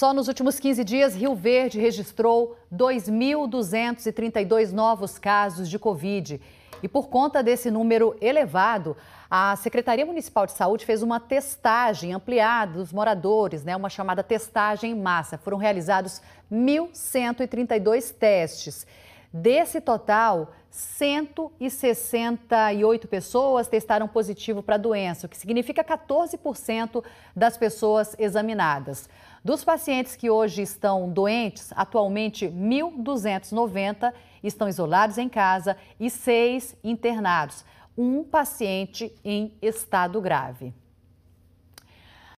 Só nos últimos 15 dias, Rio Verde registrou 2.232 novos casos de Covid. E por conta desse número elevado, a Secretaria Municipal de Saúde fez uma testagem ampliada dos moradores, né? uma chamada testagem em massa. Foram realizados 1.132 testes. Desse total, 168 pessoas testaram positivo para a doença, o que significa 14% das pessoas examinadas. Dos pacientes que hoje estão doentes, atualmente 1.290 estão isolados em casa e seis internados, um paciente em estado grave.